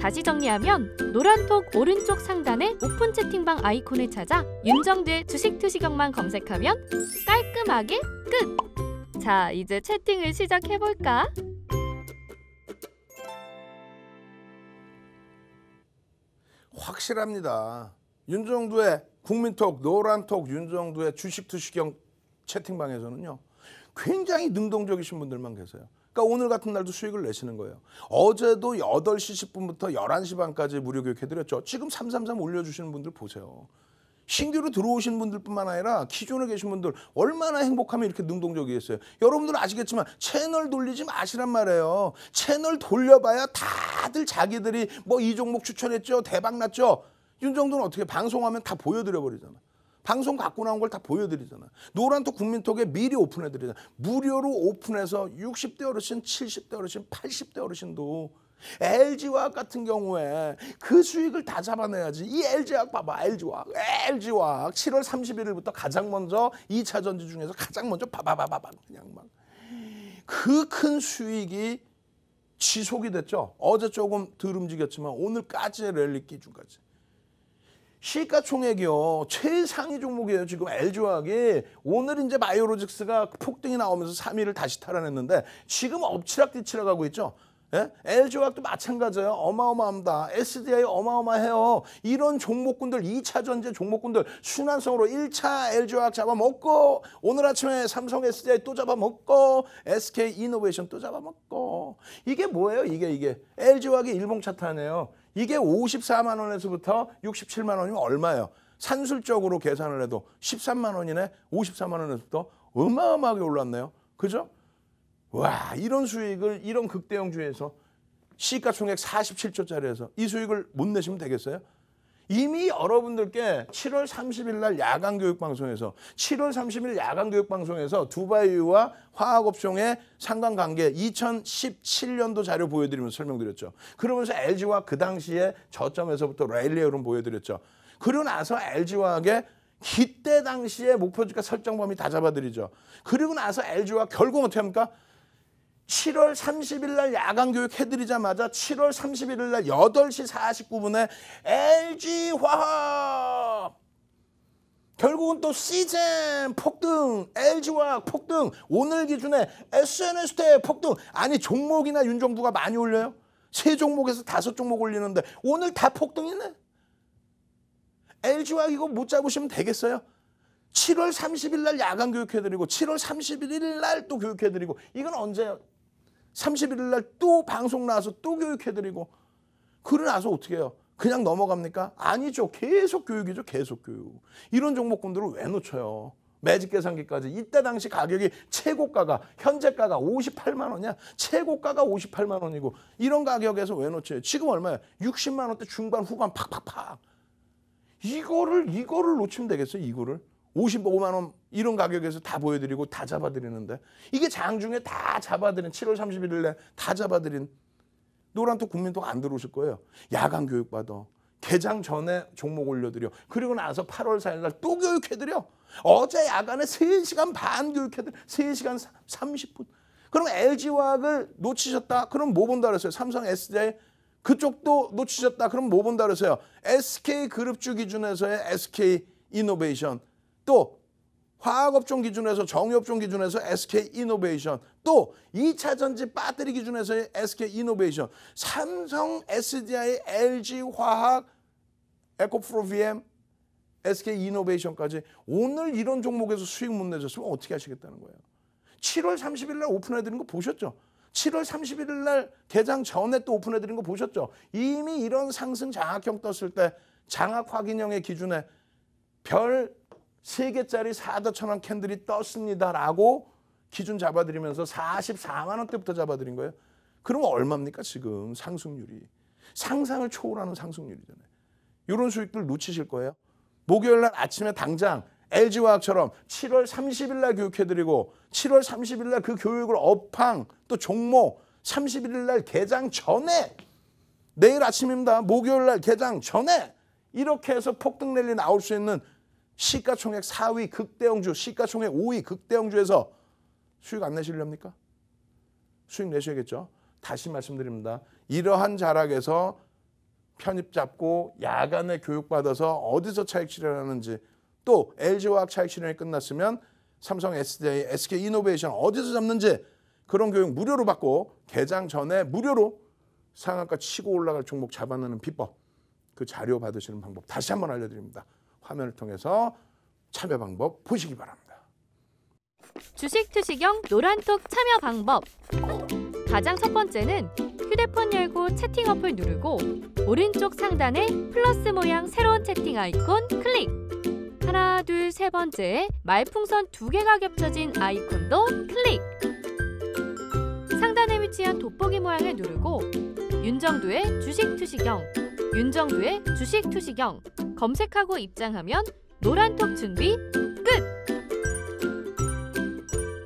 다시 정리하면 노란톡 오른쪽 상단의 오픈 채팅방 아이콘을 찾아 윤정두의 주식 투시경만 검색하면 깔끔하게 끝! 자, 이제 채팅을 시작해볼까? 확실합니다. 윤정두의 국민톡, 노란톡, 윤정두의 주식 투시경 채팅방에서는요. 굉장히 능동적이신 분들만 계세요. 그러니까 오늘 같은 날도 수익을 내시는 거예요. 어제도 8시 10분부터 11시 반까지 무료 교육해드렸죠. 지금 333 올려주시는 분들 보세요. 신규로 들어오신 분들뿐만 아니라 기존에 계신 분들 얼마나 행복하면 이렇게 능동적이겠어요. 여러분들 아시겠지만 채널 돌리지 마시란 말이에요. 채널 돌려봐야 다들 자기들이 뭐 이 종목 추천했죠. 대박 났죠. 윤정도는 어떻게 방송하면 다 보여드려 버리잖아. 방송 갖고 나온 걸 다 보여드리잖아요. 노란톡 국민톡에 미리 오픈해드리잖아 무료로 오픈해서 60대 어르신, 70대 어르신, 80대 어르신도 LG화학 같은 경우에 그 수익을 다 잡아내야지. 이 LG화학 봐봐. LG화학. LG화학. 7월 31일부터 가장 먼저 2차 전지 중에서 가장 먼저 바바바바바 그냥 막. 그 큰 수익이 지속이 됐죠. 어제 조금 덜 움직였지만 오늘까지 랠리 기준까지. 시가총액이요. 최상위 종목이에요. 지금 LG화학이 오늘 이제 바이오로직스가 폭등이 나오면서 3위를 다시 탈환했는데 지금 엎치락뒤치락하고 있죠. 예? LG화학도 마찬가지예요. 어마어마합니다. SDI 어마어마해요. 이런 종목군들 2차 전제 종목군들 순환성으로 1차 LG화학 잡아먹고 오늘 아침에 삼성 SDI 또 잡아먹고 SK 이노베이션 또 잡아먹고 이게 뭐예요? 이게 이게 LG화학이 일봉 차타네요 이게 54만 원에서부터 67만 원이면 얼마예요? 산술적으로 계산을 해도 13만 원이네. 54만 원에서부터 어마어마하게 올랐네요. 그죠? 와, 이런 수익을 이런 극대형주에서 시가총액 47조짜리에서 이 수익을 못 내시면 되겠어요? 이미 여러분들께 7월 30일 날 야간 교육 방송에서 7월 30일 야간 교육 방송에서 두바이와 화학업종의 상관관계 2017년도 자료 보여드리면서 설명드렸죠. 그러면서 LG와 그 당시에 저점에서부터 레일리 어름 보여드렸죠. 그리고 나서 LG화학의 기때 당시에 목표주가 설정 범위 다 잡아드리죠. 그리고 나서 LG화학 결국 어떻게 합니까? 7월 30일 날 야간 교육 해드리자마자 7월 31일 날 8시 49분에 LG 화학 결국은 또시즌 폭등, LG화학 폭등, 오늘 기준에 SNS대 폭등. 아니 종목이나 윤정부가 많이 올려요? 세 종목에서 다섯 종목 올리는데 오늘 다 폭등이네. LG화학 이거 못 잡으시면 되겠어요? 7월 30일 날 야간 교육해드리고 7월 31일 날 또 교육해드리고 이건 언제요? 3 1일날 또 방송 나와서 또 교육해드리고 그러나서 어떻게 해요? 그냥 넘어갑니까? 아니죠. 계속 교육이죠. 계속 교육. 이런 종목군들을 왜 놓쳐요? 매직 계산기까지 이때 당시 가격이 최고가가 현재가가 58만 원이야. 최고가가 58만 원이고 이런 가격에서 왜 놓쳐요? 지금 얼마야? 60만 원대 중반 후반 팍팍팍. 이거를 이거를 놓치면 되겠어요. 이거를 55만 원 이런 가격에서 다 보여드리고 다 잡아드리는데 이게 장중에 다 잡아드린 7월 31일 날다 잡아드린 노란톡 국민통안 들어오실 거예요. 야간 교육받아. 개장 전에 종목 올려드려. 그리고 나서 8월 4일 날 또 교육해드려. 어제 야간에 3시간 반 교육해드려. 3시간 30분. 그럼 LG화학을 놓치셨다? 그럼 뭐 본다 그랬어요? 삼성 SDI 그쪽도 놓치셨다? 그럼 뭐 본다 그랬어요? SK그룹주 기준에서의 SK이노베이션 또 화학업종 기준에서 정유업종 기준에서 SK 이노베이션 또 2차 전지 배터리 기준에서의 SK 이노베이션 삼성 SDI LG 화학 에코프로비엠 SK 이노베이션까지 오늘 이런 종목에서 수익 못 내셨으면 어떻게 하시겠다는 거예요. 7월 30일 날 오픈해 드린 거 보셨죠? 7월 31일 날 개장 전에 또 오픈해 드린 거 보셨죠? 이미 이런 상승 장악형 떴을 때 장악 확인형의 기준에 별 3개짜리 4도 천원 캔들이 떴습니다라고 기준 잡아드리면서 44만 원대부터 잡아드린 거예요. 그러면 얼마입니까 지금 상승률이. 상상을 초월하는 상승률이잖아요. 이런 수익들 놓치실 거예요. 목요일 날 아침에 당장 LG화학처럼 7월 30일 날 교육해드리고 7월 30일 날 그 교육을 업황 또 종목 31일 날 개장 전에 내일 아침입니다. 목요일 날 개장 전에 이렇게 해서 폭등 랠리 나올 수 있는 시가총액 4위 극대형주, 시가총액 5위 극대형주에서 수익 안내시합니까 수익 내셔야겠죠. 다시 말씀드립니다. 이러한 자락에서 편입 잡고 야간에 교육받아서 어디서 차익 실현하는지 또 LG화학 차익 실현이 끝났으면 삼성 SDI, SK 이노베이션 어디서 잡는지 그런 교육 무료로 받고 개장 전에 무료로 상한가 치고 올라갈 종목 잡아내는 비법 그 자료 받으시는 방법 다시 한번 알려드립니다. 화면을 통해서 참여 방법 보시기 바랍니다. 주식 투시경 노란톡 참여 방법 가장 첫 번째는 휴대폰 열고 채팅 어플 누르고 오른쪽 상단에 플러스 모양 새로운 채팅 아이콘 클릭 하나 둘세번째 말풍선 두 개가 겹쳐진 아이콘도 클릭 상단에 위치한 돋보기 모양을 누르고 윤정두의 주식 투시경 윤정두의 주식 투시경 검색하고 입장하면 노란톡 준비 끝!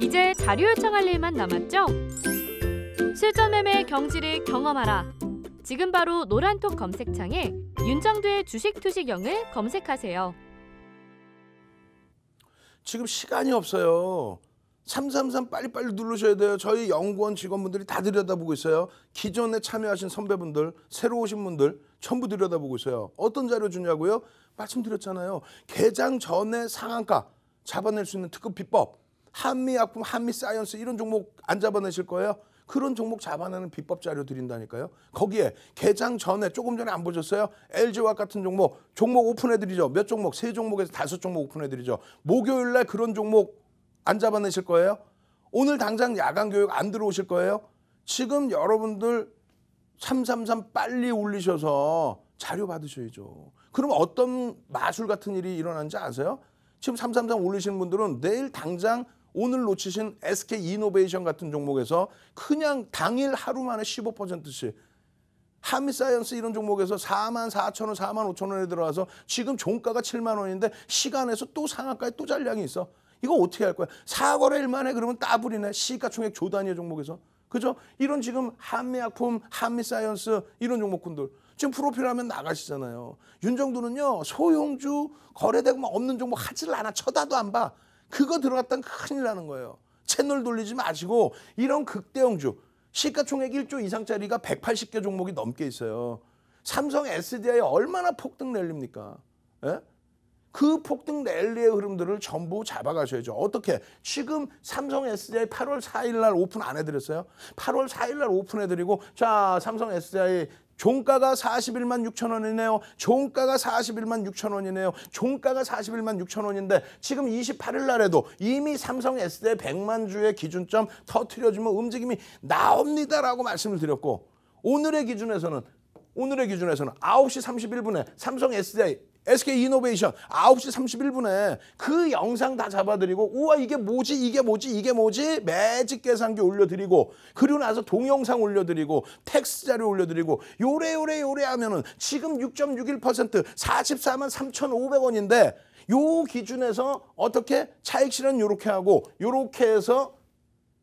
이제 자료 요청할 일만 남았죠? 실전 매매 경지를 경험하라. 지금 바로 노란톡 검색창에 윤정두의 주식 투시경을 검색하세요. 지금 시간이 없어요. 333 빨리빨리 누르셔야 돼요. 저희 연구원 직원분들이 다 들여다보고 있어요. 기존에 참여하신 선배분들, 새로 오신 분들 전부 들여다보고 있어요. 어떤 자료 주냐고요? 말씀드렸잖아요. 개장 전에 상한가 잡아낼 수 있는 특급 비법, 한미약품, 한미사이언스 이런 종목 안 잡아내실 거예요? 그런 종목 잡아내는 비법 자료 드린다니까요. 거기에 개장 전에 조금 전에 안 보셨어요? LG와 같은 종목 종목 오픈해드리죠. 몇 종목? 세 종목에서 다섯 종목 오픈해드리죠. 목요일날 그런 종목 안 잡아내실 거예요? 오늘 당장 야간 교육 안 들어오실 거예요? 지금 여러분들 333 빨리 올리셔서 자료 받으셔야죠. 그럼 어떤 마술 같은 일이 일어난지 아세요? 지금 333 올리시는 분들은 내일 당장 오늘 놓치신 SK 이노베이션 같은 종목에서 그냥 당일 하루 만에 15%씩 하미사이언스 이런 종목에서 4만 4천 원, 4만 5천 원에 들어와서 지금 종가가 7만 원인데 시간에서 또 상한가에 또 잔량이 있어. 이거 어떻게 할 거야? 사거래일 만에 그러면 따블이네. 시가총액 조단위의 종목에서. 그죠? 이런 지금 한미약품, 한미사이언스 이런 종목군들. 지금 프로필 하면 나가시잖아요. 윤정도는요. 소형주 거래되고 없는 종목 하질 않아. 쳐다도 안 봐. 그거 들어갔다 큰일 나는 거예요. 채널 돌리지 마시고 이런 극대형주. 시가총액 1조 이상짜리가 180개 종목이 넘게 있어요. 삼성 SDI 얼마나 폭등 낼립니까? 예? 그 폭등 랠리의 흐름들을 전부 잡아가셔야죠. 어떻게? 지금 삼성 SDI 8월 4일 날 오픈 안 해드렸어요? 8월 4일 날 오픈해드리고 자 삼성 SDI 종가가 41만 6천 원이네요. 종가가 41만 6천 원이네요. 종가가 41만 6천 원인데 지금 28일 날에도 이미 삼성 SDI 100만 주의 기준점 터트려주면 움직임이 나옵니다라고 말씀을 드렸고 오늘의 기준에서는 오늘의 기준에서는 9시 31분에 삼성 SDI SK 이노베이션 9시 31분에 그 영상 다 잡아드리고 우와 이게 뭐지 이게 뭐지 이게 뭐지 매직 계산기 올려드리고 그리고 나서 동영상 올려드리고 텍스트 자료 올려드리고 요래 요래 요래 하면은 지금 6.61% 44만 3,500원인데 요 기준에서 어떻게 차익 실현 요렇게 하고 요렇게 해서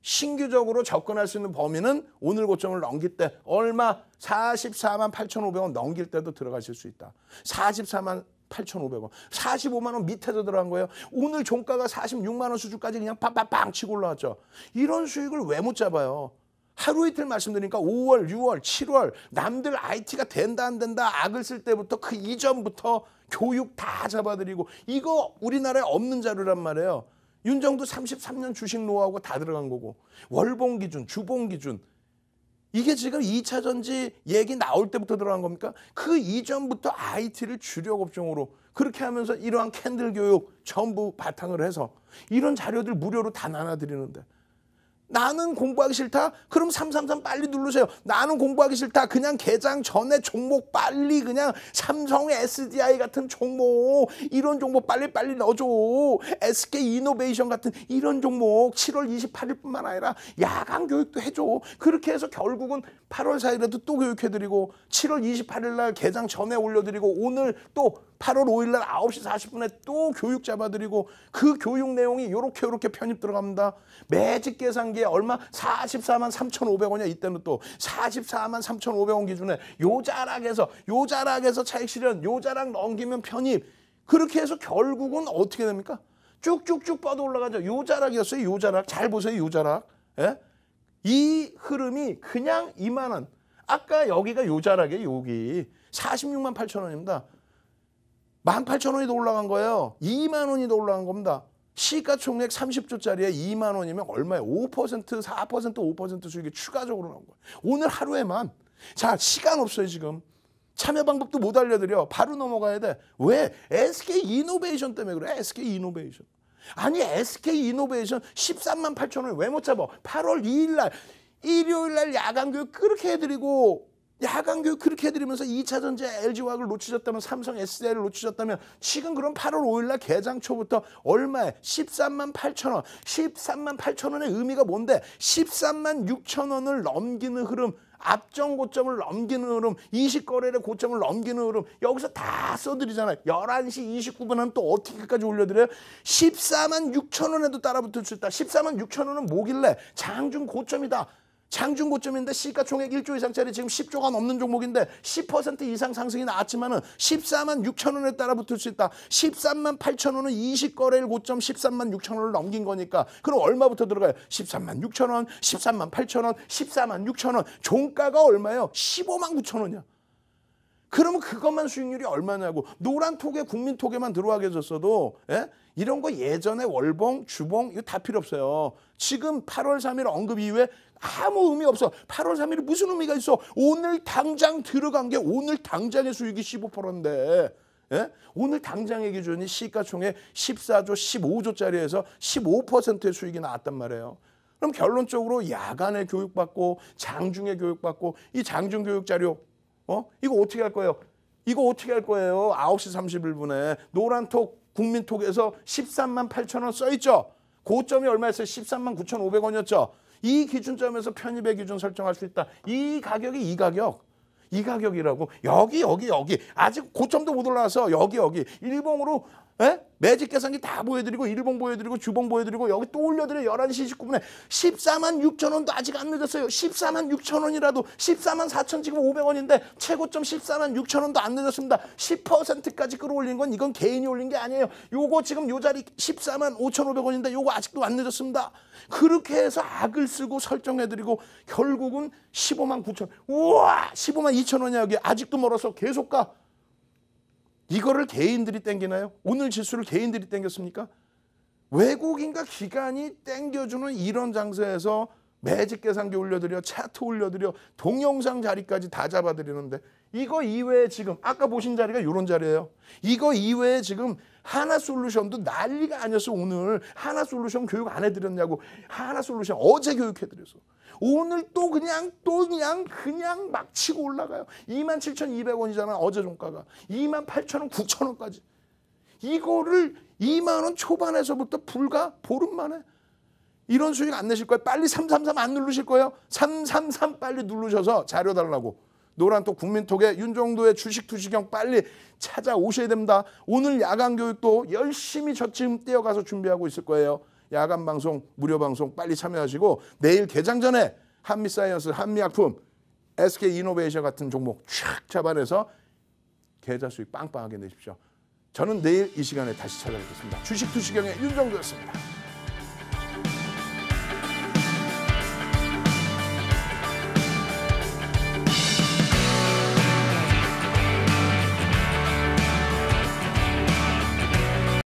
신규적으로 접근할 수 있는 범위는 오늘 고점을 넘길 때 얼마 44만 8,500원 넘길 때도 들어가실 수 있다. 44만 8,500원. 45만 원밑에서 들어간 거예요. 오늘 종가가 46만 원 수준까지 그냥 빵빵빵 치고 올라왔죠. 이런 수익을 왜 못 잡아요? 하루 이틀 말씀드리니까 5월, 6월, 7월 남들 IT가 된다 안 된다 악을 쓸 때부터 그 이전부터 교육 다 잡아드리고 이거 우리나라에 없는 자료란 말이에요. 윤정도 33년 주식 노하우가 다 들어간 거고 월봉 기준, 주봉 기준 이게 지금 2차 전지 얘기 나올 때부터 들어간 겁니까? 그 이전부터 IT를 주력 업종으로 그렇게 하면서 이러한 캔들 교육 전부 바탕을 해서 이런 자료들 무료로 다 나눠드리는데 나는 공부하기 싫다? 그럼 333 빨리 누르세요. 나는 공부하기 싫다. 그냥 개장 전에 종목 빨리 그냥 삼성 SDI 같은 종목 이런 종목 빨리 빨리 넣어줘. SK 이노베이션 같은 이런 종목 7월 28일뿐만 아니라 야간 교육도 해줘. 그렇게 해서 결국은 8월 4일에도 또 교육해드리고 7월 28일 날 개장 전에 올려드리고 오늘 또 8월 5일 날 9시 40분에 또 교육 잡아드리고 그 교육 내용이 요렇게요렇게 편입 들어갑니다. 매직 계산기에 얼마 44만 3,500원이야. 이때는 또 44만 3,500원 기준에 요 자락에서 요 자락에서 차익 실현 요 자락 넘기면 편입 그렇게 해서 결국은 어떻게 됩니까? 쭉쭉쭉 뻗어 올라가죠. 요 자락이었어요. 요 자락. 잘 보세요. 요 자락. 예? 이 흐름이 그냥 이만한 아까 여기가 요 자락에 이요 여기 46만 8천 원입니다. 18,000원이 더 올라간 거예요. 2만 원이 더 올라간 겁니다. 시가총액 30조짜리에 2만 원이면 얼마에 예5% 4% 5% 수익이 추가적으로 나온 거예요. 오늘 하루에만 자 시간 없어요 지금. 참여 방법도 못 알려드려. 바로 넘어가야 돼. 왜? SK 이노베이션 때문에 그래. SK 이노베이션. 아니 SK 이노베이션 13만 8천 원을 왜 못 잡아? 8월 2일 날 일요일 날 야간 교육 그렇게 해드리고 야간 교육 그렇게 해드리면서 2차 전지 LG화학을 놓치셨다면 삼성 SDI를 놓치셨다면 지금 그럼 8월 5일날 개장 초부터 얼마에 13만 8천 원 13만 8천 원의 의미가 뭔데 13만 6천 원을 넘기는 흐름 앞정 고점을 넘기는 흐름, 이식 거래의 고점을 넘기는 흐름 여기서 다 써드리잖아요. 11시 29분 하면 또 어떻게까지 올려드려요? 14만 6천 원에도 따라붙을 수 있다. 14만 6천 원은 뭐길래 장중 고점이다. 장중 고점인데 시가총액 1조 이상짜리 지금 10조가 넘는 종목인데 10% 이상 상승이 나왔지만은 14만 6천 원에 따라 붙을 수 있다. 13만 8천 원은 20거래일 고점 13만 6천 원을 넘긴 거니까 그럼 얼마부터 들어가요? 13만 6천 원, 13만 8천 원, 14만 6천 원. 종가가 얼마예요? 15만 9천 원이야. 그러면 그것만 수익률이 얼마냐고 노란 톡에 국민 톡에만 들어와게 해줬어도 예? 이런 거 예전에 월봉, 주봉 이거 다 필요 없어요. 지금 8월 3일 언급 이후에 아무 의미 없어. 8월 3일이 무슨 의미가 있어? 오늘 당장 들어간 게 오늘 당장의 수익이 15%인데 예? 오늘 당장의 기준이 시가총액 14조, 15조짜리에서 15%의 수익이 나왔단 말이에요. 그럼 결론적으로 야간에 교육받고 장중에 교육받고 이 장중 교육 자료 어? 이거 어떻게 할 거예요? 이거 어떻게 할 거예요? 9시 31분에 노란톡 국민톡에서 13만 8천 원 써 있죠. 고점이 얼마였어요? 13만 9,500원이었죠. 이 기준점에서 편입의 기준 설정할 수 있다. 이 가격이 이 가격. 이 가격이라고 여기 여기 여기 아직 고점도 못 올라와서 여기 여기 일봉으로 에? 예? 매직 계산기 다 보여드리고 일봉 보여드리고 주봉 보여드리고 여기 또 올려드려 11시 19분에 14만 6천 원도 아직 안 늦었어요. 14만 6천 원이라도 14만 4천 지금 500원인데 최고점 14만 6천 원도 안 늦었습니다. 10%까지 끌어올린 건 이건 개인이 올린 게 아니에요. 요거 지금 요 자리 14만 5천 500원인데 요거 아직도 안 늦었습니다. 그렇게 해서 악을 쓰고 설정해드리고 결국은 15만 9천 우와 15만 2천 원이야 여기 아직도 멀어서 계속 가. 이거를 개인들이 땡기나요? 오늘 지수를 개인들이 땡겼습니까? 외국인과 기관이 땡겨주는 이런 장소에서 매직 계산기 올려드려 차트 올려드려 동영상 자리까지 다 잡아드리는데 이거 이외에 지금 아까 보신 자리가 이런 자리예요. 이거 이외에 지금 하나 솔루션도 난리가 아니었어 오늘 하나 솔루션 교육 안 해드렸냐고 하나 솔루션 어제 교육해드렸어. 오늘 또 그냥 또 그냥 그냥 막 치고 올라가요. 27,200원이잖아. 어제 종가가. 28,000원, 9,000원까지. 이거를 2만 원 초반에서부터 불과 보름 만에 이런 수익 안 내실 거예요. 빨리 333 안 누르실 거예요. 333 빨리 누르셔서 자료 달라고. 노란톡 국민톡에 윤종도의 주식 투시경 빨리 찾아오셔야 됩니다. 오늘 야간 교육도 열심히 저쯤 뛰어가서 준비하고 있을 거예요. 야간 방송, 무료 방송 빨리 참여하시고 내일 개장 전에 한미 사이언스, 한미 약품, SK 이노베이션 같은 종목 촥 잡아내서 계좌 수익 빵빵하게 내십시오. 저는 내일 이 시간에 다시 찾아뵙겠습니다. 주식 투시경의 윤정도였습니다.